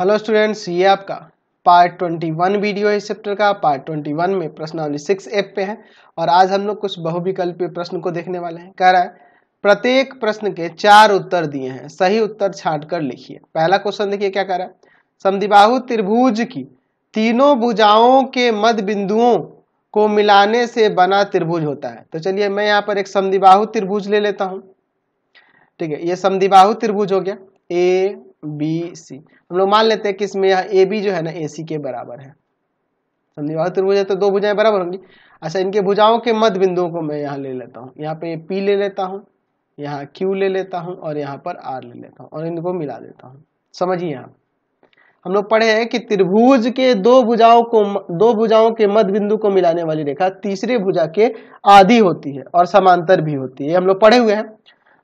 hello students ये आपका part 21 video है इस चैप्टर का पार्ट 21 में प्रश्नावली सिक्स एप पे है और आज हम लोग कुछ बहुविकल्पीय प्रश्न को देखने वाले हैं कह रहा है प्रत्येक प्रश्न के चार उत्तर दिए हैं सही उत्तर छाट कर लिखिए पहला क्वेश्चन देखिए क्या कह रहा है समदिबाहु त्रिभुज की तीनों भुजाओं के मध्य बिंदुओं को मिलाने से बना त्रिभुज होता है तो चलिए मैं यहाँ पर एक समदिबाहु त्रिभुज ले लेता हूँ ठीक है ये समदिबाहु त्रिभुज हो गया ए बी सी हम लोग मान लेते हैं कि इसमें यहाँ ए बी जो है ना ए सी के बराबर है समझिए बात त्रिभुज तो दो भुजाएं बराबर होंगी अच्छा इनके भुजाओं के मध्य बिंदुओं को मैं यहाँ ले लेता हूँ यहाँ पे पी ले लेता हूँ यहाँ क्यू ले लेता हूँ और यहाँ पर आर ले लेता हूँ और इनको मिला देता हूँ समझिए यहाँ हम लोग पढ़े हैं कि त्रिभुज के दो भुजाओं को दो भुजाओं के मध्य बिंदु को मिलाने वाली रेखा तीसरे भुजा के आधी होती है और समांतर भी होती है हम लोग पढ़े हुए हैं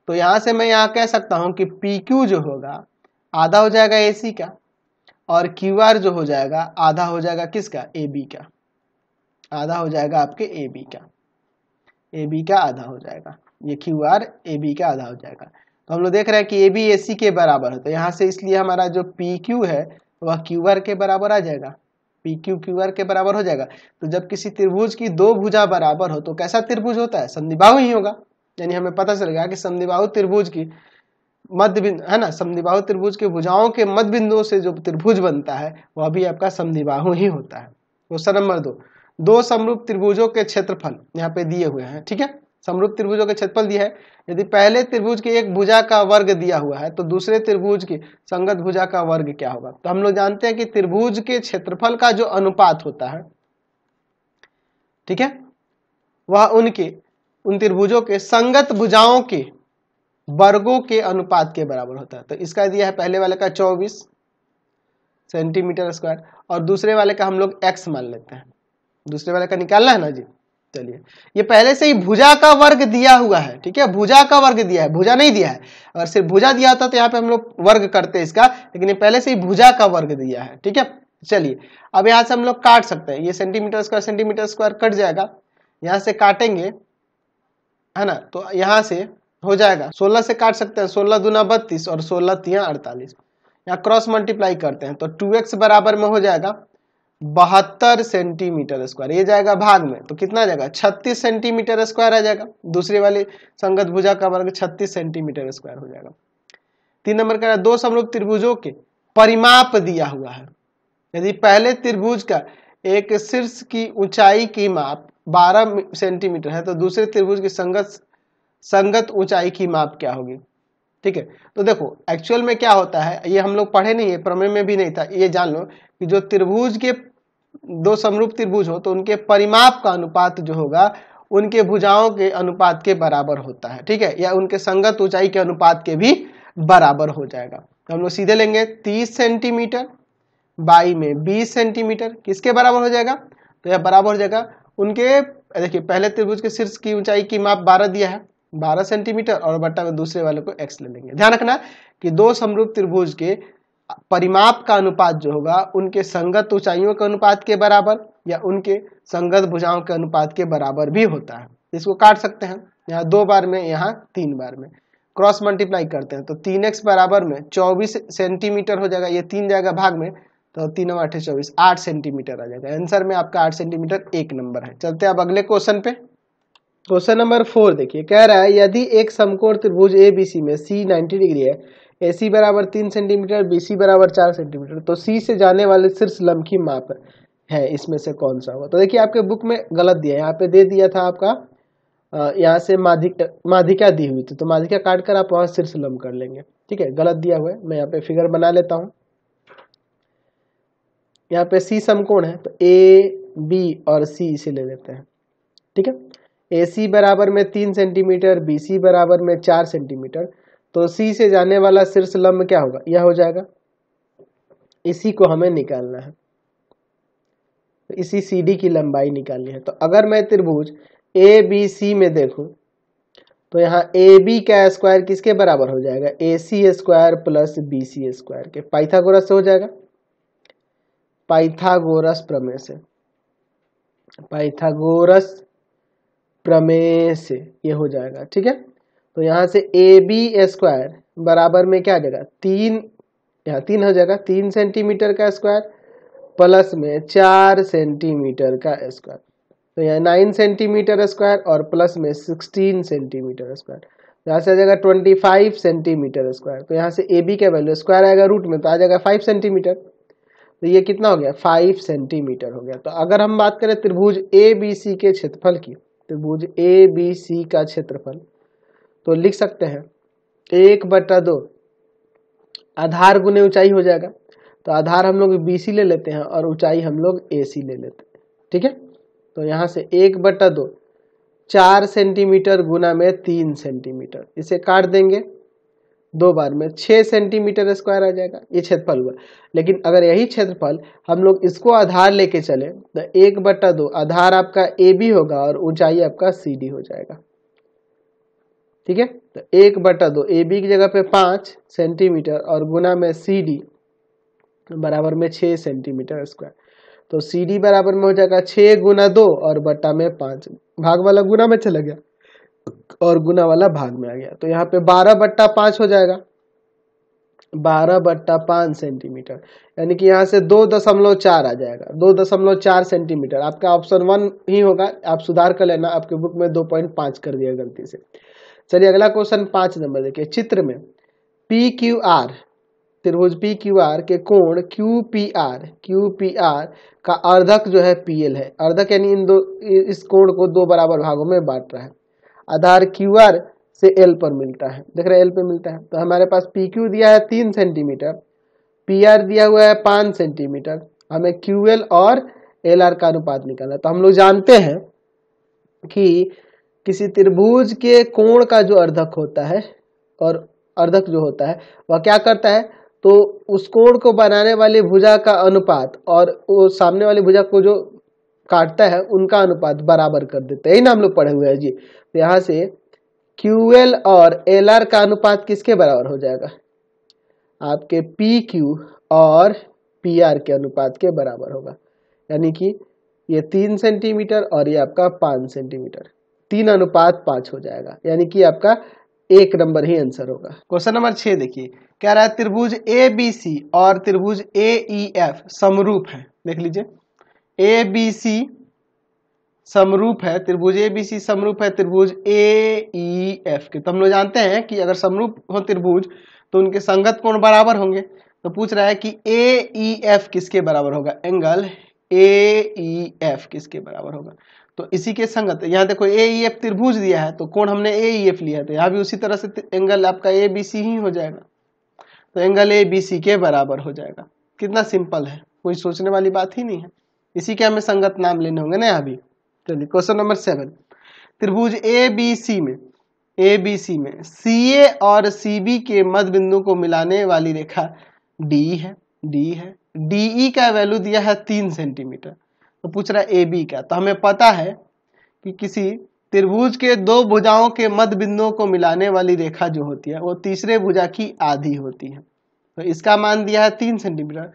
तो यहां से मैं यहाँ कह सकता हूं कि PQ जो होगा आधा हो जाएगा ए सी का और क्यू आर जो हो जाएगा आधा हो जाएगा किसका ए बी का आधा हो जाएगा आपके ए बी का ए बी का आधा हो जाएगा ये क्यू आर ए बी का आधा हो जाएगा तो हम लोग देख रहे हैं कि ए बी ए सी के बराबर है तो यहाँ से इसलिए हमारा जो पी क्यू है वह क्यू आर के बराबर आ जाएगा पी क्यू क्यू आर के बराबर हो जाएगा तो जब किसी त्रिभुज की दो भुजा बराबर हो तो कैसा त्रिभुज होता है संधिबाहु ही होगा यानी हमें पता चल गया कि संधिबाहु त्रिभुज की मध्य बिंदु है ना समदिबाहु त्रिभुज के भुजाओं के मध्य बिंदुओं से जो त्रिभुज बनता है वह भी आपका समदिबाहु ही होता है क्वेश्चन नंबर दो दो समरूप त्रिभुजों के क्षेत्रफल यहाँ पे दिए हुए हैं ठीक है समरूप त्रिभुजों के क्षेत्रफल दिया है यदि पहले त्रिभुज के एक भुजा का वर्ग दिया हुआ है तो दूसरे त्रिभुज की संगत भुजा का वर्ग क्या होगा तो हम लोग जानते हैं कि त्रिभुज के क्षेत्रफल का जो अनुपात होता है ठीक है वह उनके उन त्रिभुजों के संगत भुजाओं के वर्गों के अनुपात के बराबर होता है तो इसका दिया है पहले वाले का चौबीस सेंटीमीटर स्क्वायर और दूसरे वाले का हम लोग एक्स मान लेते हैं दूसरे वाले का निकालना है ना जी चलिए ये पहले से ही भुजा का वर्ग दिया हुआ है ठीक है भुजा का वर्ग दिया है भुजा नहीं दिया है अगर सिर्फ भुजा दिया होता तो यहाँ पे हम लोग वर्ग करते हैं इसका लेकिन ये पहले से ही भुजा का वर्ग दिया है ठीक है चलिए अब यहाँ से हम लोग काट सकते हैं ये सेंटीमीटर स्क्वायर सेंटीमीटर स्क्वायर कट जाएगा यहाँ से काटेंगे है ना तो यहाँ से हो जाएगा सोलह से काट सकते हैं सोलह दुना बत्तीस और सोलह तिया अड़तालीस यहाँ क्रॉस मल्टीप्लाई करते हैं तो टू एक्स बराबर में हो जाएगा बहत्तर सेंटीमीटर स्क्वायर ये जाएगा भाग में तो कितना जाएगा छत्तीस सेंटीमीटर स्क्वायर आ जाएगा दूसरी वाली संगत भुजा का वर्ग छत्तीस सेंटीमीटर स्क्वायर हो जाएगा तीन नंबर का दो समरूप त्रिभुजों के परिमाप दिया हुआ है यदि पहले त्रिभुज का एक शीर्ष की ऊंचाई की माप 12 सेंटीमीटर है तो दूसरे त्रिभुज की संगत संगत ऊंचाई की माप क्या होगी ठीक है तो देखो एक्चुअल में क्या होता है ये हम लोग पढ़े नहीं है प्रमेय में भी नहीं था ये जान लो कि जो त्रिभुज के दो समरूप त्रिभुज हो तो उनके परिमाप का अनुपात जो होगा उनके भुजाओं के अनुपात के बराबर होता है ठीक है या उनके संगत ऊंचाई के अनुपात के भी बराबर हो जाएगा तो हम लोग सीधे लेंगे 30 सेंटीमीटर बाई में 20 सेंटीमीटर किसके बराबर हो जाएगा तो यह बराबर हो जाएगा उनके देखिए पहले त्रिभुज के शीर्ष की ऊंचाई की माप 12 दिया है 12 सेंटीमीटर और बट्टा में दूसरे वाले को एक्स ले लेंगे ध्यान रखना कि दो समरूप त्रिभुज के परिमाप का अनुपात जो होगा उनके संगत ऊंचाइयों के अनुपात के बराबर या उनके संगत भुजाओं के अनुपात के बराबर भी होता है इसको काट सकते हैं यहाँ दो बार में यहाँ तीन बार में क्रॉस मल्टीप्लाई करते हैं तो तीन एक्स बराबर में चौबीस सेंटीमीटर हो जाएगा ये तीन जाएगा भाग में तो तीन आठ चौबीस आठ सेंटीमीटर आ जाएगा आंसर में आपका आठ सेंटीमीटर एक नंबर है चलते अब अगले क्वेश्चन पे क्वेश्चन नंबर फोर देखिए कह रहा है यदि एक समकोण त्रिभुज ए बी सी में सी नाइन्टी डिग्री है ए सी बराबर तीन सेंटीमीटर बी सी बराबर चार सेंटीमीटर तो सी से जाने वाले शीर्ष लम्ब की माप है इसमें से कौन सा होगा तो देखिए आपके बुक में गलत दिया है यहाँ पे दे दिया था आपका यहाँ से माधिक माधिका दी हुई थी तो माधिका काट कर आप वहाँ शीर्ष लम्ब कर लेंगे ठीक है गलत दिया हुआ है मैं यहाँ पे फिगर बना लेता हूँ यहाँ पे सी समकोण है तो ए बी और सी इसे ले लेते हैं ठीक है ए सी बराबर में तीन सेंटीमीटर बी सी बराबर में चार सेंटीमीटर तो सी से जाने वाला शीर्ष लंब क्या होगा यह हो जाएगा इसी को हमें निकालना है तो इसी सी डी की लंबाई निकालनी है तो अगर मैं त्रिभुज ए बी सी में देखूं तो यहाँ ए बी का स्क्वायर किसके बराबर हो जाएगा A C square plus B C square के पाइथागोरस से हो जाएगा पाइथागोरस प्रमेय से पाइथागोरस प्रमेय से ये हो जाएगा ठीक है तो यहाँ से ए बी स्क्वायर बराबर में क्या आ जाएगा तीन यहाँ तीन हो जाएगा तीन सेंटीमीटर का स्क्वायर प्लस में चार सेंटीमीटर का स्क्वायर तो यहाँ नाइन सेंटीमीटर स्क्वायर और प्लस में सिक्सटीन सेंटीमीटर स्क्वायर यहाँ से आ जाएगा ट्वेंटी फाइव सेंटीमीटर स्क्वायर तो यहाँ से ए बी का वैल्यू स्क्वायर आएगा रूट में तो आ जाएगा फाइव सेंटीमीटर तो ये कितना हो गया फाइव सेंटीमीटर हो गया तो अगर हम बात करें त्रिभुज ए बी सी के क्षेत्रफल की त्रिभुज ए बी सी का क्षेत्रफल तो लिख सकते हैं एक बटा दो आधार गुने ऊंचाई हो जाएगा तो आधार हम लोग बी सी ले लेते हैं और ऊंचाई हम लोग ए सी ले लेते हैं ठीक है तो यहाँ से एक बटा दो चार सेंटीमीटर गुना में तीन सेंटीमीटर इसे काट देंगे दो बार में छः सेंटीमीटर स्क्वायर आ जाएगा ये क्षेत्रफल हुआ लेकिन अगर यही क्षेत्रफल हम लोग इसको आधार लेके चले तो एक बट्टा दो आधार आपका ए बी होगा और ऊंचाई आपका सी डी हो जाएगा ठीक है तो एक बट्टा दो ए बी की जगह पे पाँच सेंटीमीटर और गुना में सी डी बराबर में छः सेंटीमीटर स्क्वायर तो सी डी बराबर में हो जाएगा छः गुना दो और बट्टा में पाँच भाग वाला गुना में चला गया और गुना वाला भाग में आ गया तो यहाँ पे बारह बट्टा पांच हो जाएगा बारह बट्टा पांच सेंटीमीटर यानी कि यहाँ से दो दशमलव चार आ जाएगा दो दशमलव चार सेंटीमीटर आपका ऑप्शन वन ही होगा आप सुधार कर लेना आपके बुक में दो पॉइंट पांच कर दिया गलती से चलिए अगला क्वेश्चन पांच नंबर देखिए चित्र में पी क्यू आर त्रिभुज पी क्यू आर के कोण Q P R Q P R का अर्धक जो है पी एल है अर्धक यानी इन दो इस कोण को दो बराबर भागों में बांट रहा है आधार क्यू आर से एल पर मिलता है देख रहे एल पर मिलता है तो हमारे पास पी क्यू दिया है तीन सेंटीमीटर पी आर दिया हुआ है पाँच सेंटीमीटर हमें क्यू एल और एल आर का अनुपात निकालना है तो हम लोग जानते हैं कि किसी त्रिभुज के कोण का जो अर्धक होता है और अर्धक जो होता है वह क्या करता है तो उस कोण को बनाने वाली भुजा का अनुपात और वो सामने वाली भुजा को जो काटता है उनका अनुपात बराबर कर देते हैं यही नाम लोग पढ़े हुए हैं जी तो यहाँ से क्यू एल और एल आर का अनुपात किसके बराबर हो जाएगा आपके पी क्यू और पी आर के अनुपात के बराबर होगा यानी कि ये तीन सेंटीमीटर और ये आपका पाँच सेंटीमीटर तीन अनुपात पाँच हो जाएगा यानी कि आपका एक नंबर ही आंसर होगा क्वेश्चन नंबर छः देखिए क्या रहा है त्रिभुज ए बी सी और त्रिभुज ए ई एफ समरूप है देख लीजिए ए बी सी समरूप है त्रिभुज ए बी सी समरूप है त्रिभुज ए ई एफ के तो हम लोग जानते हैं कि अगर समरूप हो त्रिभुज तो उनके संगत कोण बराबर होंगे तो पूछ रहा है कि ए ई एफ किसके बराबर होगा एंगल ए ई एफ किसके बराबर होगा तो इसी के संगत यहाँ देखो ए ई एफ त्रिभुज दिया है तो कोण हमने ए ई एफ लिया है तो यहाँ भी उसी तरह से एंगल आपका ए बी सी ही हो जाएगा तो एंगल ए बी सी के बराबर हो जाएगा कितना सिंपल है कोई सोचने वाली बात ही नहीं है इसी के हमें संगत नाम लेने होंगे ना अभी चलिए क्वेश्चन नंबर सेवन त्रिभुज ए बी सी में ए बी सी में सी ए और सी बी के मध्य बिंदु को मिलाने वाली रेखा डी है डी है डी ई e का वैल्यू दिया है तीन सेंटीमीटर तो पूछ रहा है ए बी का तो हमें पता है कि किसी त्रिभुज के दो भुजाओं के मध्य बिंदुओं को मिलाने वाली रेखा जो होती है वो तीसरे भुजा की आधी होती है तो इसका मान दिया है तीन सेंटीमीटर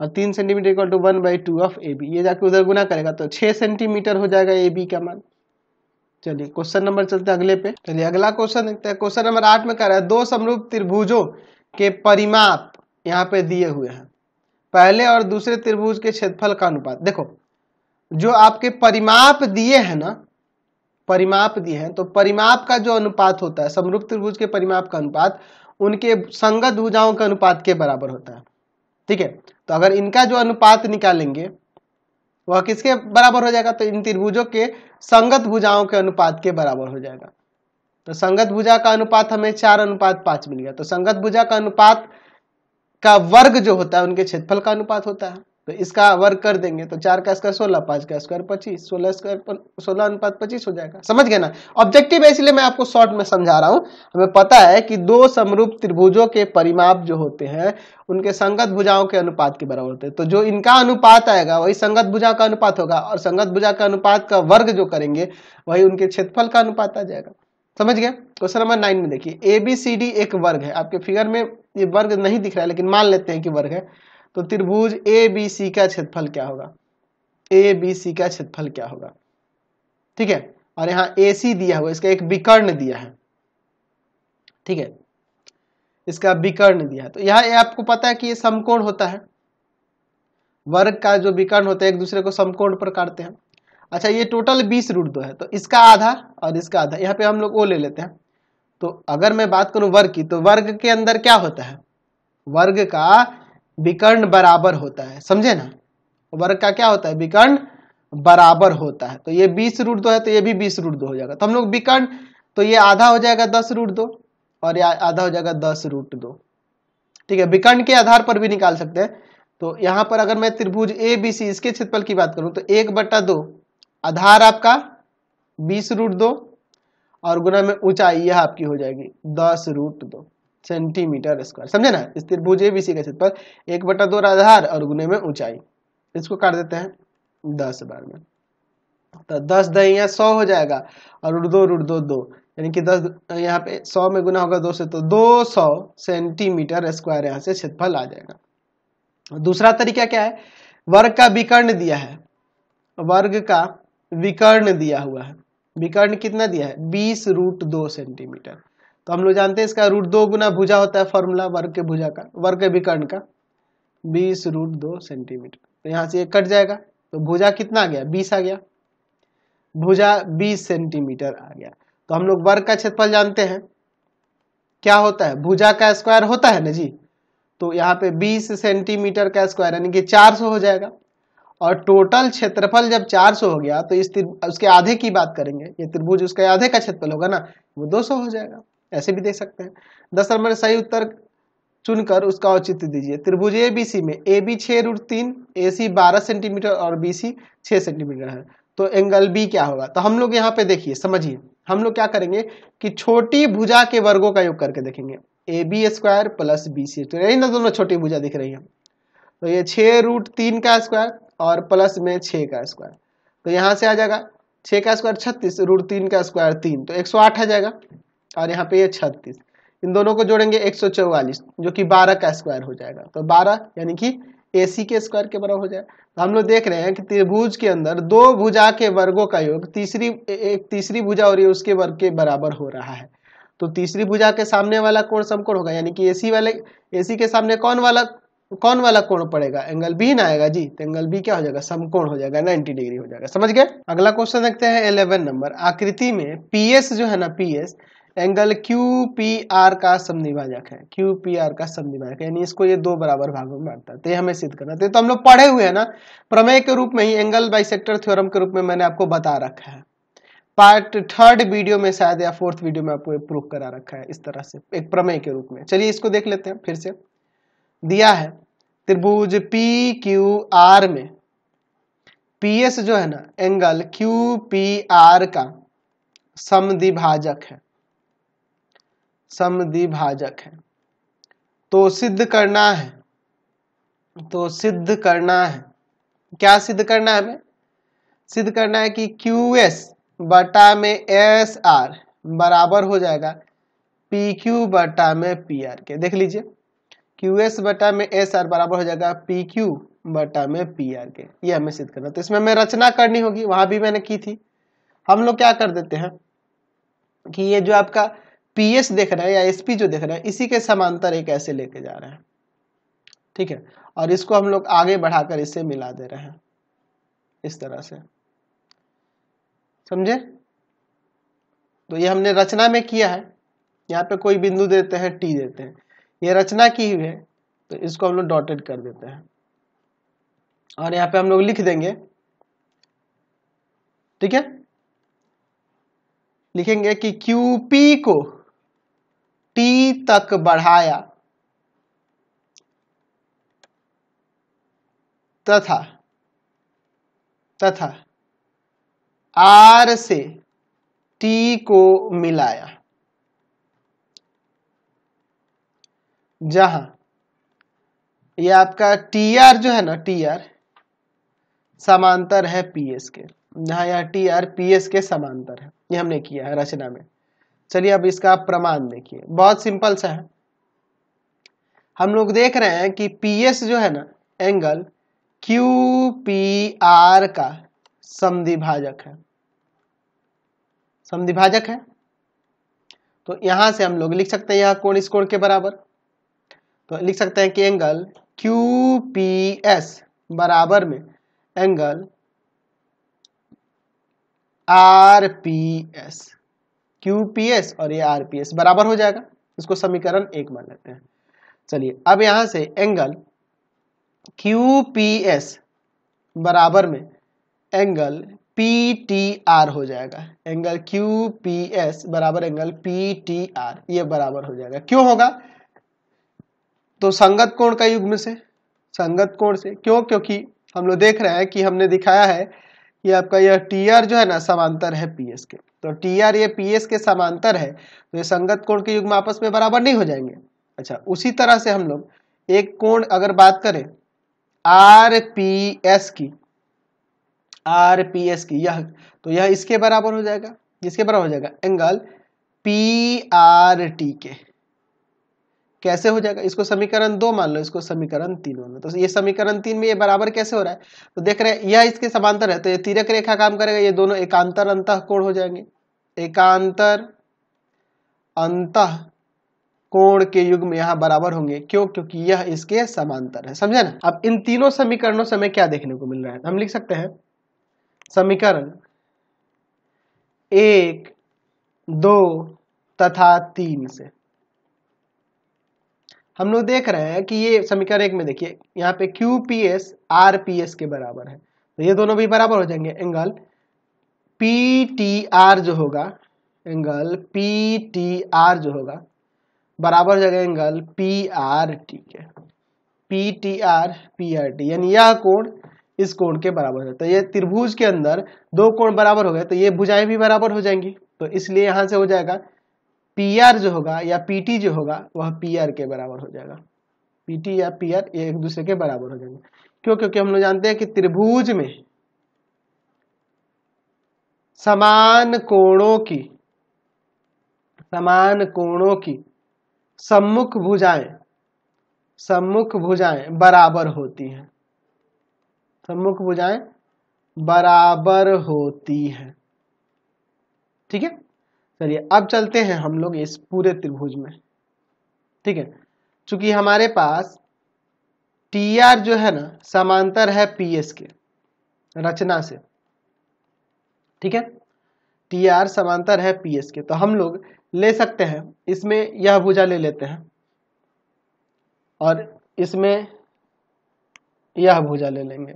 और तीन centimetre equal to one by two of A B ये जाके उधर गुना करेगा तो छः सेंटीमीटर हो जाएगा ए बी का मान चलिए क्वेश्चन नंबर चलते हैं अगले पे चलिए अगला क्वेश्चन देखते हैं क्वेश्चन नंबर आठ में कह रहा है दो समरूप त्रिभुजों के परिमाप यहाँ पे दिए हुए हैं पहले और दूसरे त्रिभुज के क्षेत्रफल का अनुपात देखो जो आपके परिमाप दिए हैं ना परिमाप दिए हैं तो परिमाप का जो अनुपात होता है समरूप त्रिभुज के परिमाप का अनुपात उनके संगत भुजाओं के अनुपात के बराबर होता है ठीक है तो अगर इनका जो अनुपात निकालेंगे वह किसके बराबर हो जाएगा तो इन त्रिभुजों के संगत भुजाओं के अनुपात के बराबर हो जाएगा तो संगत भुजा का अनुपात हमें चार अनुपात पांच मिल गया तो संगत भुजा का अनुपात का वर्ग जो होता है उनके क्षेत्रफल का अनुपात होता है तो इसका वर्ग कर देंगे तो चार का स्क्वायर सोलह पांच का स्क्वायर पच्चीस सोलह स्क्वायर सोलह अनुपात पच्चीस हो जाएगा समझ गए ना ऑब्जेक्टिव है इसलिए मैं आपको शॉर्ट में समझा रहा हूं हमें पता है कि दो समरूप त्रिभुजों के परिमाप जो होते हैं उनके संगत भुजाओं के अनुपात के बराबर होते हैं तो जो इनका अनुपात आएगा वही संगत भुजा का अनुपात होगा और संगत भुजा का अनुपात का वर्ग जो करेंगे वही उनके क्षेत्रफल का अनुपात आ जाएगा समझ गया क्वेश्चन नंबर नाइन में देखिए ए बी सी डी एक वर्ग है आपके फिगर में ये वर्ग नहीं दिख रहा है लेकिन मान लेते हैं कि वर्ग है तो त्रिभुज ए बी सी का क्षेत्रफल क्या होगा ए बी सी का क्षेत्रफल क्या होगा ठीक है और यहाँ ए सी दिया हुआ इसका एक विकर्ण दिया है ठीक है इसका विकर्ण दिया है तो यहां आपको पता है कि ये समकोण होता है वर्ग का जो विकर्ण होता है एक दूसरे को समकोण पर काटते हैं अच्छा ये टोटल बीस रूट दो है तो इसका आधा और इसका आधा यहाँ पे हम लोग ओ ले लेते हैं तो अगर मैं बात करूं वर्ग की तो वर्ग के अंदर क्या होता है वर्ग का विकर्ण बराबर होता है समझे ना वर्ग का क्या होता है विकर्ण बराबर होता है तो ये बीस रूट दो है तो ये भी बीस रूट दो हो जाएगा तो हम लोग विकर्ण तो ये आधा हो जाएगा दस रूट दो और ये आधा हो जाएगा दस रूट दो ठीक है विकर्ण के आधार पर भी निकाल सकते हैं तो यहां पर अगर मैं त्रिभुज ए बी सी इसके क्षेत्रफल की बात करूं तो एक बट्टा दो आधार आपका बीस रूट दो और गुना में ऊंचाई यह आपकी हो जाएगी दस रूट दो सेंटीमीटर स्क्वायर समझे ना स्थिर भुज ए बी सी का एक बटा दो आधार और गुने में ऊंचाई इसको काट देते हैं दस बार में तो दस दहिया सौ हो जाएगा और रुड़ दो दो दो यानी कि दस यहाँ पे सौ में गुना होगा दो से तो दो सौ सेंटीमीटर स्क्वायर यहाँ से क्षेत्रफल आ जाएगा दूसरा तरीका क्या है वर्ग का विकर्ण दिया है वर्ग का विकर्ण दिया हुआ है विकर्ण कितना दिया है बीस रूट दो सेंटीमीटर तो हम लोग जानते हैं इसका रूट दो गुना भुजा होता है फॉर्मूला वर्ग के भुजा का वर्ग के विकर्ण का बीस रूट दो सेंटीमीटर तो यहाँ से ये कट जाएगा तो भुजा कितना आ गया बीस आ गया भुजा बीस सेंटीमीटर आ गया तो हम लोग वर्ग का क्षेत्रफल जानते हैं क्या होता है भुजा का स्क्वायर होता है ना जी तो यहाँ पे 20 सेंटीमीटर का स्क्वायर यानी कि 400 हो जाएगा और टोटल क्षेत्रफल जब 400 हो गया तो इस उसके आधे की बात करेंगे ये त्रिभुज उसके आधे का क्षेत्रफल होगा ना वो 200 हो जाएगा ऐसे भी देख सकते हैं दस नंबर सही उत्तर चुनकर उसका औचित्य दीजिए त्रिभुज ए बी सी में ए बी छः रूट तीन ए सी बारह सेंटीमीटर और बी सी छः सेंटीमीटर है तो एंगल बी क्या होगा तो हम लोग यहाँ पे देखिए समझिए हम लोग क्या करेंगे कि छोटी भुजा के वर्गों का योग करके देखेंगे A B square plus B C तो यही ना दोनों छोटी भुजा दिख रही है तो ये छः रूट तीन का स्क्वायर और प्लस में छः का स्क्वायर तो यहाँ से आ जाएगा छः का स्क्वायर छत्तीस रूट तीन का स्क्वायर तीन तो एक सौ आठ आ जाएगा और यहाँ पे ये छत्तीस इन दोनों को जोड़ेंगे एक सौ चौवालीस जो कि बारह का स्क्वायर हो जाएगा तो बारह यानी कि ए सी के स्क्वायर के बराबर हो जाए तो हम लोग देख रहे हैं कि त्रिभुज के अंदर दो भुजा के वर्गों का योग तीसरी एक तीसरी भुजा हो रही है उसके वर्ग के बराबर हो रहा है तो तीसरी भुजा के सामने वाला कोण समकोण होगा यानी कि एसी वाले एसी के सामने कौन वाला कौन वाला कोण पड़ेगा एंगल बी ना आएगा जी तो एंगल बी क्या हो जाएगा समकोण हो जाएगा 90 डिग्री हो जाएगा समझ गए अगला क्वेश्चन देखते हैं 11 नंबर आकृति में पीएस जो है ना PS angle Q P R का समनिभाजक है क्यू पी आर का समनिभाजक यानी इसको ये दो बराबर भागों में बांटता है तो ये हमें सिद्ध करना तो, तो हम लोग पढ़े हुए हैं ना प्रमेय के रूप में ही एंगल बाइसेक्टर थ्योरम के रूप में मैंने आपको बता रखा है पार्ट थर्ड वीडियो में शायद या फोर्थ वीडियो में आपको प्रूफ करा रखा है इस तरह से एक प्रमेय के रूप में चलिए इसको देख लेते हैं फिर से दिया है त्रिभुज पी क्यू आर में पीएस जो है ना एंगल क्यू पी आर का समिभाजक है समद्विभाजक है तो सिद्ध करना है तो सिद्ध करना है क्या सिद्ध करना है हमें सिद्ध करना है कि क्यू एस बटा में एस आर बराबर हो जाएगा पी क्यू बटा में पी आर के देख लीजिए क्यू एस बटा में एस आर बराबर हो जाएगा पी क्यू बटा में पी आर के ये हमें सिद्ध करना तो इसमें हमें रचना करनी होगी वहां भी मैंने की थी हम लोग क्या कर देते हैं कि ये जो आपका एस देख रहे हैं या एसपी जो देख रहे हैं इसी के समांतर एक ऐसे लेके जा रहे हैं ठीक है और इसको हम लोग आगे बढ़ाकर इससे मिला दे रहे हैं इस तरह से समझे तो ये हमने रचना में किया है यहाँ पे कोई बिंदु देते हैं टी देते हैं ये रचना की हुई है तो इसको हम लोग डॉटेड कर देते हैं और यहाँ पे हम लोग लिख देंगे ठीक है लिखेंगे कि क्यूपी को टी तक बढ़ाया तथा तथा आर से टी को मिलाया जहां ये आपका टी आर जो है ना टी आर समांतर है पीएस के जहां यह टी आर पीएस के समांतर है ये हमने किया है रचना में चलिए अब इसका आप प्रमाण देखिए बहुत सिंपल सा है हम लोग देख रहे हैं कि एस जो है ना एंगल क्यू पी आर का समिभाजक है समिभाजक है तो यहां से हम लोग लिख सकते हैं यहां कोण इस कोण के बराबर तो लिख सकते हैं कि एंगल क्यू पी एस बराबर में angle R P S QPS और ये आरपीएस बराबर हो जाएगा इसको समीकरण एक मान लेते हैं चलिए अब यहां से एंगल क्यूपीएस बराबर में एंगल पी टी आर हो जाएगा एंगल क्यू पी एस बराबर एंगल पी टी आर ये बराबर हो जाएगा क्यों होगा तो संगत कोण का युग्म से संगत कोण से क्यों क्योंकि हम लोग देख रहे हैं कि हमने दिखाया है ये आपका यह टी आर जो है ना समांतर है पी एस के तो टी आर ये पी एस के समांतर है तो ये संगत कोण के युग्म आपस में बराबर नहीं हो जाएंगे अच्छा उसी तरह से हम लोग एक कोण अगर बात करें आर पी एस की आर पी एस की यह तो यह इसके बराबर हो जाएगा इसके बराबर हो जाएगा एंगल पी आर टी के कैसे हो जाएगा इसको समीकरण दो मान लो इसको समीकरण तीन मान लो तो ये समीकरण तीन में ये बराबर कैसे हो रहा है तो देख रहे हैं यह इसके समांतर है तो ये तिरक रेखा काम करेगा ये दोनों एकांतर अंत कोण हो जाएंगे एकांतर अंत कोण के युग में यहाँ बराबर होंगे क्यों क्योंकि यह इसके समांतर है समझे ना अब इन तीनों समीकरणों से हमें क्या देखने को मिल रहा है हम लिख सकते हैं समीकरण एक दो तथा तीन से हम लोग देख रहे हैं कि ये समीकरण एक में देखिए यहाँ पे Q P S R P S के बराबर है तो ये दोनों भी बराबर हो जाएंगे एंगल पी टी आर जो होगा एंगल पी टी आर जो होगा बराबर हो जाएगा एंगल पी आर टी के P T R P R T यानी यह कोण इस कोण के बराबर हो तो ये त्रिभुज के अंदर दो कोण बराबर हो गए तो ये भुजाएं भी बराबर हो जाएंगी तो इसलिए यहां से हो जाएगा आर जो होगा या पीटी जो होगा वह आर के बराबर हो जाएगा पीटी या पी ये एक दूसरे के बराबर हो जाएंगे क्यों क्योंकि हम लोग जानते हैं कि त्रिभुज में समान कोणों की समान कोणों की सम्मुख भुजाएं सम्मुख भुजाएं बराबर होती हैं सम्मुख भुजाएं बराबर होती हैं ठीक है चलिए अब चलते हैं हम लोग इस पूरे त्रिभुज में ठीक है चूंकि हमारे पास टी आर जो है ना समांतर है पी एस के रचना से ठीक है टी आर समांतर है पी एस के तो हम लोग ले सकते हैं इसमें यह भुजा ले लेते हैं और इसमें यह भुजा ले लेंगे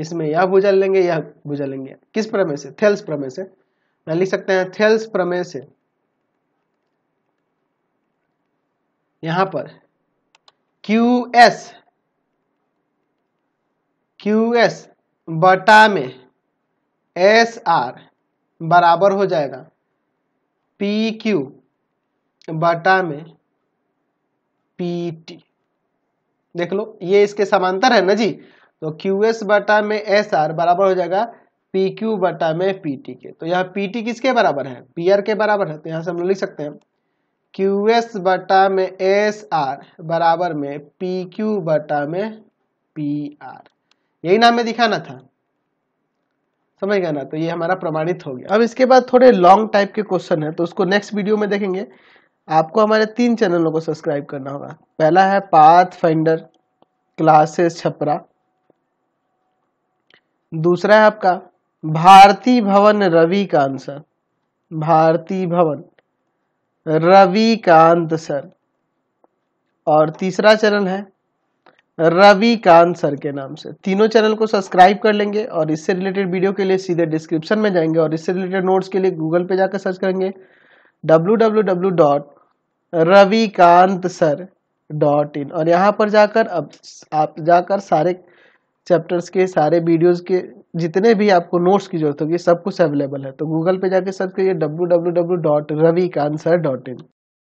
इसमें यह भुजा लेंगे यह भुजा लेंगे किस प्रमेय से थेल्स प्रमेय से मैं लिख सकते हैं थेल्स प्रमेय से यहां पर क्यू एस क्यू एस बटा में एस आर बराबर हो जाएगा पी क्यू बटा में पी टी देख लो ये इसके समांतर है ना जी तो क्यू एस बटा में एस आर बराबर हो जाएगा पी क्यू बटा में पी टी के तो यहाँ पी टी किसके बराबर है पी आर के बराबर है तो यहाँ से हम लोग लिख सकते हैं क्यू एस बटा में एस आर बराबर में पी क्यू बटा में पी आर यही नाम में दिखाना था समझ गया ना तो ये हमारा प्रमाणित हो गया अब इसके बाद थोड़े लॉन्ग टाइप के क्वेश्चन है तो उसको नेक्स्ट वीडियो में देखेंगे आपको हमारे तीन चैनलों को सब्सक्राइब करना होगा पहला है पाथ फाइंडर क्लासेस छपरा दूसरा है आपका भारती भवन रवि कांत सर भारती भवन रवि कांत सर और तीसरा चैनल है रवि कांत सर के नाम से तीनों चैनल को सब्सक्राइब कर लेंगे और इससे रिलेटेड वीडियो के लिए सीधे डिस्क्रिप्शन में जाएंगे और इससे रिलेटेड नोट्स के लिए गूगल पे जाकर सर्च करेंगे W W W dot Ravikant sir dot in और यहाँ पर जाकर अब आप जाकर सारे चैप्टर्स के सारे वीडियोस के जितने भी आपको नोट्स की जरूरत होगी सब कुछ अवेलेबल है तो गूगल पे जाके सर्च करिए W W W dot Ravi का आंसर डॉट इन